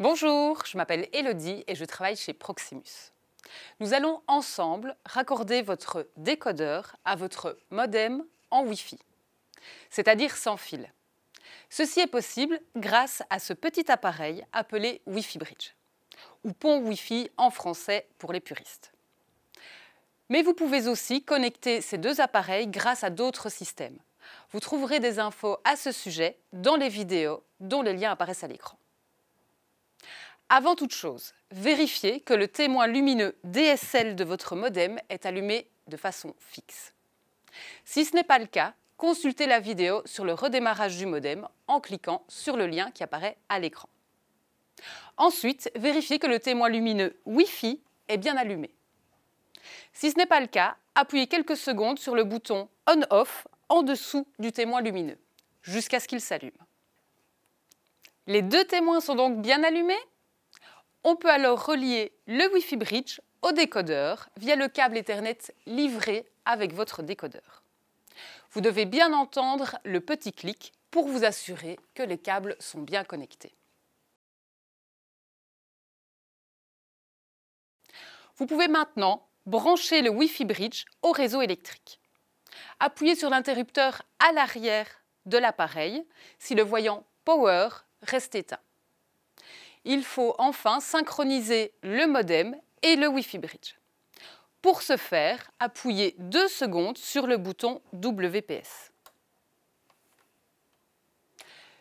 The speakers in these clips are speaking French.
Bonjour, je m'appelle Elodie et je travaille chez Proximus. Nous allons ensemble raccorder votre décodeur à votre modem en Wi-Fi, c'est-à-dire sans fil. Ceci est possible grâce à ce petit appareil appelé Wi-Fi Bridge, ou pont Wi-Fi en français pour les puristes. Mais vous pouvez aussi connecter ces deux appareils grâce à d'autres systèmes. Vous trouverez des infos à ce sujet dans les vidéos dont les liens apparaissent à l'écran. Avant toute chose, vérifiez que le témoin lumineux DSL de votre modem est allumé de façon fixe. Si ce n'est pas le cas, consultez la vidéo sur le redémarrage du modem en cliquant sur le lien qui apparaît à l'écran. Ensuite, vérifiez que le témoin lumineux Wi-Fi est bien allumé. Si ce n'est pas le cas, appuyez quelques secondes sur le bouton On-Off en dessous du témoin lumineux, jusqu'à ce qu'il s'allume. Les deux témoins sont donc bien allumés on peut alors relier le Wi-Fi Bridge au décodeur via le câble Ethernet livré avec votre décodeur. Vous devez bien entendre le petit clic pour vous assurer que les câbles sont bien connectés. Vous pouvez maintenant brancher le Wi-Fi Bridge au réseau électrique. Appuyez sur l'interrupteur à l'arrière de l'appareil si le voyant Power reste éteint il faut enfin synchroniser le modem et le Wi-Fi Bridge. Pour ce faire, appuyez deux secondes sur le bouton WPS.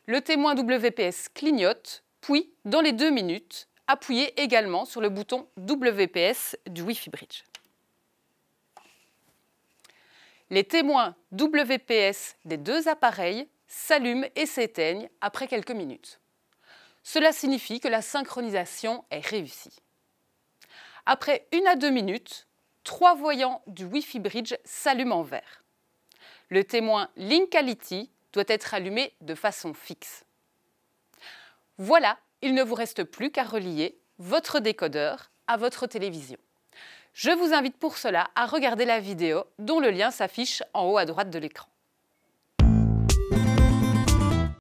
Le témoin WPS clignote, puis, dans les deux minutes, appuyez également sur le bouton WPS du Wi-Fi Bridge. Les témoins WPS des deux appareils s'allument et s'éteignent après quelques minutes. Cela signifie que la synchronisation est réussie. Après une à deux minutes, trois voyants du Wi-Fi Bridge s'allument en vert. Le témoin Linkality doit être allumé de façon fixe. Voilà, il ne vous reste plus qu'à relier votre décodeur à votre télévision. Je vous invite pour cela à regarder la vidéo dont le lien s'affiche en haut à droite de l'écran.